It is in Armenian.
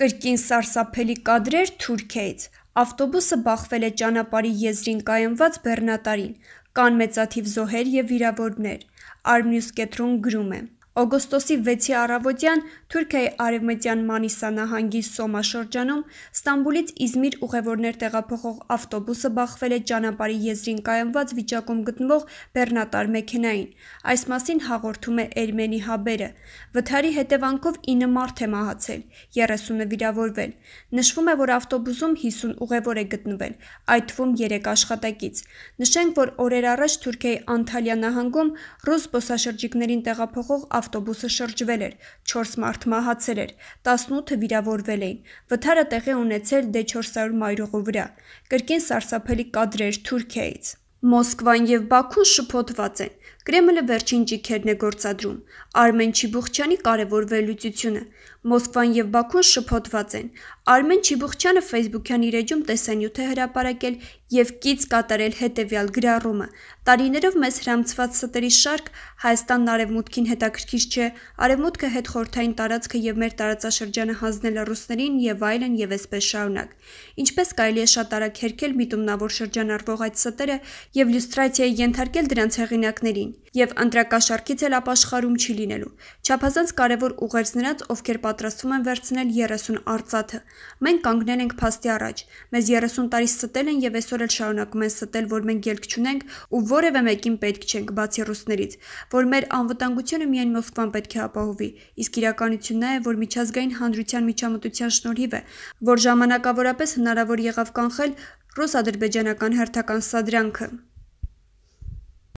Կրկին սարսափելի կադրեր Թուրքիայից։ Ավտոբուսը բախվել է ճանապարհի եզրին կայունված բեռնատարին։ Կան մեծաթիվ զոհեր եւ վիրավորներ։ Armnews կետրոն գրում է. Օգոստոսի 6-ի առավոտյան Թուրքիայի արևմտյան Մանիսա նահանգի Սոմա շրջանում Ստամբուլից Իզմիր ուղևորներ տեղափոխող ավտոբուսը բախվել է ճանապարհի եզրին կայանված վիճակում գտնվող բեռնատար մեքենային։ Այս մասին հաղորդում է Էրմենի հաբերը։ Վթարի հետևանքով 9 մարդ է մահացել, 30-ը վիրավորվել։ Նշվում է, որ ավտոբուսում 50 ուղևոր է գտնվել, այդ թվում 3 աշխատակից։ Նշենք, որ օրեր առաջ Թուրքիայի Անտալիա նահանգում ռուս զբոսաշրջիկներին տեղափոխող ավտոբուսը շրջվել էր, 4 մարդ մահացել էր, 18-ը վիրավորվել էին։ Վթարը տեղի ունեցել D400 դե մայրուղու վրա։ Կրկին սարսափելի կադրեր Թուրքիայից։ Մոսկվան եւ Բաքուն շփոթված են։ Կրեմլը վերջին ճիքերն է գործադրում։ Արմեն Չիբուխչյանի կարևոր վերլուծությունը Մոսկվան եւ Բաքուն շփոթված են։ Արմեն Չիբուխչյանը Facebook-յան իր էջում տեսանյութ է հրապարակել եւ կից կատարել հետեւյալ գրառումը. Տարիներով մեզ հрамծված ստերի շարք Հայաստանն արևմուտքին հետաքրքիր չէ, արևմուտքը հետ խորթային տարածքը եւ մեր տարածաշրջանը հանձնել է ռուսներին եւ այլն եւ այսպես շարունակ։ Ինչպես կարելի է շատ արագ հերքել միտումնավոր շրջանառվող այդ ստերը եւ լյուստրացիայի ենթարկել դրանց հեղինակներին եւ ընտրակաշարքից էլ ապաշխարում չի լինելու։ Չափազանց կարևոր ուղերձ նրանց, ովքեր պատրաստվում են վերցնել 30 արծաթը։ Մենք կանգնել ենք փաստի առաջ։ Մեզ 30 տարի ստել են եւ այսօր էլ շարունակում են ստել, որ մենք ելք չունենք ու որևէ մեկին պետք չենք, բացի ռուսներից, որ մեր անվտանգությունը միայն Մոսկվան պետք է ապահովի։ Իսկ իրականությունն է, որ միջազգային հանրության միջամտության շնորհիվ է, որ ժամանակավորապես հնարավոր եղավ կանխել ռուս-ադրբեջանական հերթական սադրանքը։